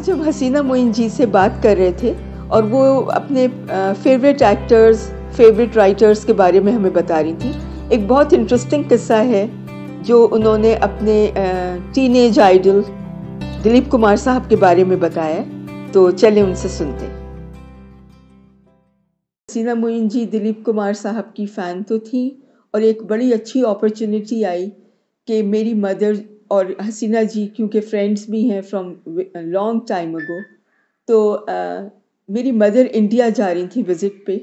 आज हम हसीना मोइन जी से बात कर रहे थे और वो अपने फेवरेट एक्टर्स फेवरेट राइटर्स के बारे में हमें बता रही थी एक बहुत इंटरेस्टिंग किस्सा है जो उन्होंने अपने teenage idol Dilip Kumar साहब के बारे में बताया तो चले उनसे सुनते हसीना मोइन जी दिलीप कुमार साहब की फ़ैन तो थी और एक बड़ी अच्छी अपॉर्चुनिटी आई कि मेरी मदर और हसीना जी क्योंकि फ्रेंड्स भी हैं फ्रॉम लॉन्ग टाइम अगो तो आ, मेरी मदर इंडिया जा रही थी विज़िट पे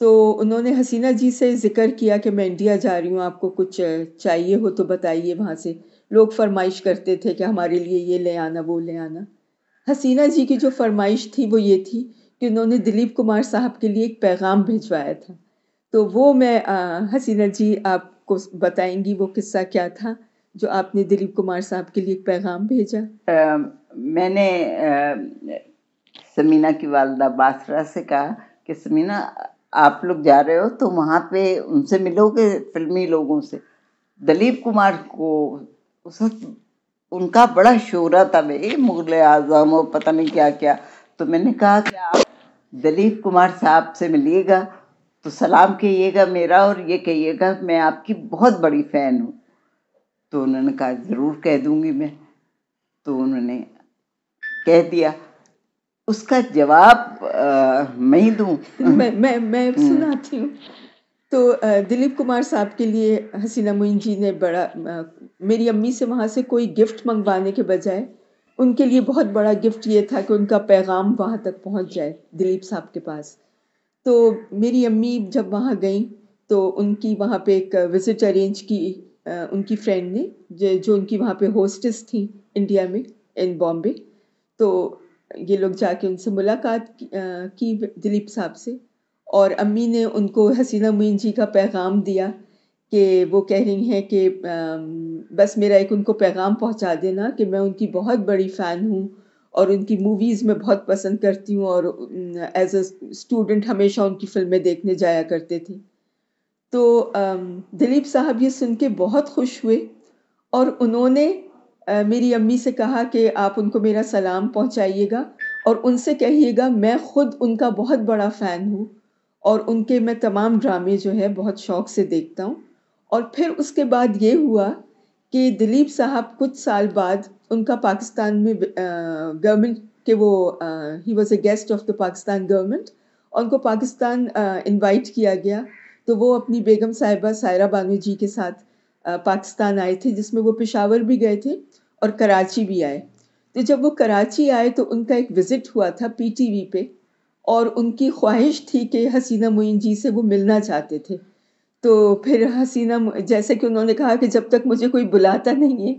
तो उन्होंने हसीना जी से ज़िक्र किया कि मैं इंडिया जा रही हूँ आपको कुछ चाहिए हो तो बताइए वहाँ से लोग फरमाइश करते थे कि हमारे लिए ये ले आना वो ले आना हसीना जी की जो फरमाइश थी वो ये थी कि उन्होंने दिलीप कुमार साहब के लिए एक पैगाम भिजवाया था तो वो मैं आ, हसीना जी आपको बताएंगी वो किस्सा क्या था जो आपने दिलीप कुमार साहब के लिए एक पैगाम भेजा आ, मैंने आ, समीना की वालदा बासरा से कहा कि समीना आप लोग जा रहे हो तो वहाँ पे उनसे मिलोगे फिल्मी लोगों से दिलीप कुमार को उस वक्त उनका बड़ा शोरा था भाई मुगल आज़म और पता नहीं क्या क्या तो मैंने कहा कि आप दिलीप कुमार साहब से मिलिएगा तो सलाम कहिएगा मेरा और ये कहिएगा मैं आपकी बहुत बड़ी फ़ैन हूँ तो उन्होंने कहा ज़रूर कह दूंगी मैं तो उन्होंने कह दिया उसका जवाब मैं ही दूँ मैं मैं मैं हम्म। सुनाती हूँ तो दिलीप कुमार साहब के लिए हसीना मोइन जी ने बड़ा मेरी अम्मी से वहाँ से कोई गिफ्ट मंगवाने के बजाय उनके लिए बहुत बड़ा गिफ्ट ये था कि उनका पैगाम वहाँ तक पहुँच जाए दिलीप साहब के पास तो मेरी अम्मी जब वहाँ गई तो उनकी वहाँ पे एक विज़िट अरेंज की उनकी फ्रेंड ने जो उनकी वहाँ पे होस्टेस थी इंडिया में इन बॉम्बे तो ये लोग जाके उनसे मुलाकात की दिलीप साहब से और अम्मी ने उनको हसीना मुइन जी का पैगाम दिया कि वो कह रही हैं कि बस मेरा एक उनको पैगाम पहुंचा देना कि मैं उनकी बहुत बड़ी फ़ैन हूँ और उनकी मूवीज़ में बहुत पसंद करती हूँ और एज अ स्टूडेंट हमेशा उनकी फ़िल्में देखने जाया करते थे तो दिलीप साहब ये सुन के बहुत खुश हुए और उन्होंने मेरी अम्मी से कहा कि आप उनको मेरा सलाम पहुंचाइएगा और उनसे कहिएगा मैं खुद उनका बहुत बड़ा फ़ैन हूँ और उनके मैं तमाम ड्रामे जो है बहुत शौक़ से देखता हूँ और फिर उसके बाद ये हुआ कि दिलीप साहब कुछ साल बाद उनका पाकिस्तान में गवर्नमेंट के वो ही was a guest of the Pakistan government उनको पाकिस्तान इनवाइट किया गया तो वो अपनी बेगम साहिबा सायरा बानू जी के साथ पाकिस्तान आए थे जिसमें वो पेशावर भी गए थे और कराची भी आए तो जब वो कराची आए तो उनका एक विज़िट हुआ था पीटीवी पे और उनकी ख्वाहिश थी कि हसीना मोइन जी से वो मिलना चाहते थे तो फिर हसीना जैसे कि उन्होंने कहा कि जब तक मुझे कोई बुलाता नहीं है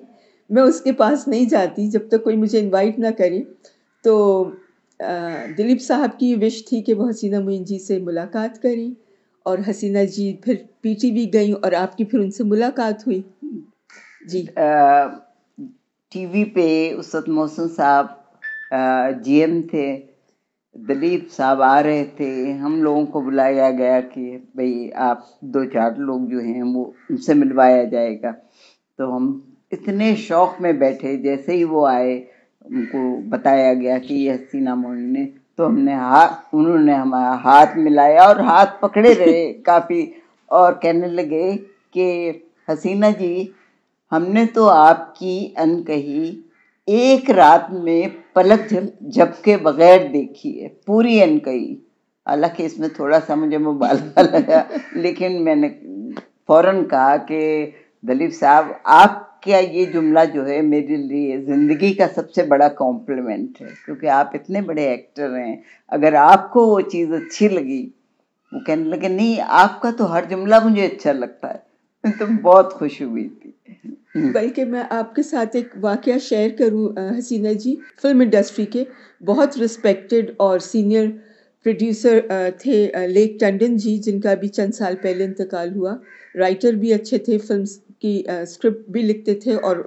मैं उसके पास नहीं जाती जब तक कोई मुझे इनवाइट ना करे तो दिलीप साहब की विश थी कि वो हसीना मोइन जी से मुलाकात करें और हसीना जी फिर पीटी भी गई और आपकी फिर उनसे मुलाकात हुई जी टीवी पे वक्त मोहसन साहब जीएम थे दलीप साहब आ रहे थे हम लोगों को बुलाया गया कि भाई आप दो चार लोग जो हैं वो उनसे मिलवाया जाएगा तो हम इतने शौक में बैठे जैसे ही वो आए उनको बताया गया कि ये हसीना मोहिनी तो हमने हाथ उन्होंने हमारा हाथ मिलाया और हाथ पकड़े रहे काफ़ी और कहने लगे कि हसीना जी हमने तो आपकी अनकही एक रात में पलक झपके बगैर देखी है पूरी अनकही हालांकि इसमें थोड़ा सा मुझे मुबालका लगा लेकिन मैंने फौरन कहा कि दलीप साहब आप आपका ये जुमला जो है मेरे लिए ज़िंदगी का सबसे बड़ा कॉम्प्लीमेंट है क्योंकि आप इतने बड़े एक्टर हैं अगर आपको वो चीज़ अच्छी लगी वो कहने लगे नहीं आपका तो हर जुमला मुझे अच्छा लगता है तो बहुत खुश हुई थी बल्कि मैं आपके साथ एक वाक़ शेयर करूं हसीना जी फिल्म इंडस्ट्री के बहुत रिस्पेक्टेड और सीनियर प्रोड्यूसर थे लेक टंडन जी जिनका अभी चंद साल पहले इंतकाल हुआ राइटर भी अच्छे थे फिल्म की स्क्रिप्ट भी लिखते थे और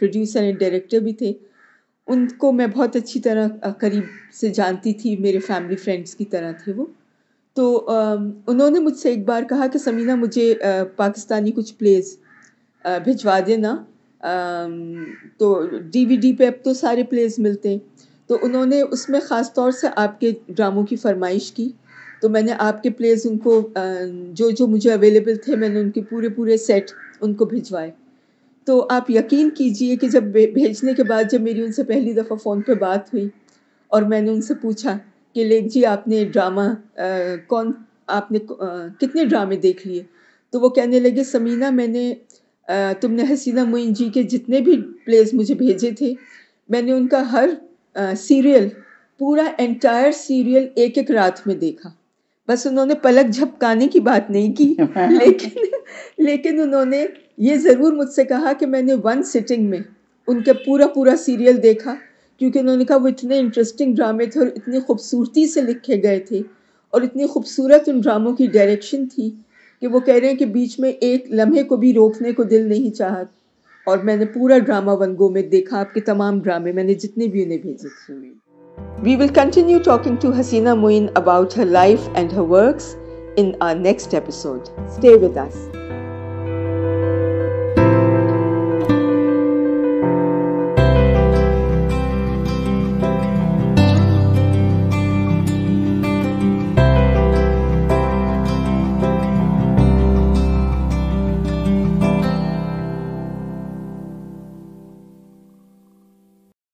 प्रोड्यूसर एंड डायरेक्टर भी थे उनको मैं बहुत अच्छी तरह करीब से जानती थी मेरे फैमिली फ्रेंड्स की तरह थे वो तो उन्होंने मुझसे एक बार कहा कि समीना मुझे पाकिस्तानी कुछ प्लेज़ भिजवा देना तो डीवीडी पे अब तो सारे प्लेज मिलते हैं तो उन्होंने उसमें ख़ास तौर से आपके ड्रामों की फरमाइश की तो मैंने आपके प्लेज उनको जो जो मुझे अवेलेबल थे मैंने उनके पूरे पूरे सेट उनको भिजवाए तो आप यकीन कीजिए कि जब भेजने के बाद जब मेरी उनसे पहली दफ़ा फ़ोन पर बात हुई और मैंने उनसे पूछा कि लेख जी आपने ड्रामा आ, कौन आपने आ, कितने ड्रामे देख लिए तो वो कहने लगे समीना मैंने आ, तुमने हसीना मोइन जी के जितने भी प्लेस मुझे भेजे थे मैंने उनका हर सीरियल पूरा एंटायर सीरियल एक एक रात में देखा बस उन्होंने पलक झपकाने की बात नहीं की लेकिन लेकिन उन्होंने ये ज़रूर मुझसे कहा कि मैंने वन सिटिंग में उनका पूरा पूरा सीरियल देखा क्योंकि उन्होंने कहा वो इतने इंटरेस्टिंग ड्रामे थे और इतनी खूबसूरती से लिखे गए थे और इतनी खूबसूरत उन ड्रामों की डायरेक्शन थी कि वो कह रहे हैं कि बीच में एक लम्हे को भी रोकने को दिल नहीं चाह और मैंने पूरा ड्रामा वन गो में देखा आपके तमाम ड्रामे मैंने जितने भी उन्हें भेजे थे We will continue talking to Hasina Muin about her life and her works in our next episode. Stay with us.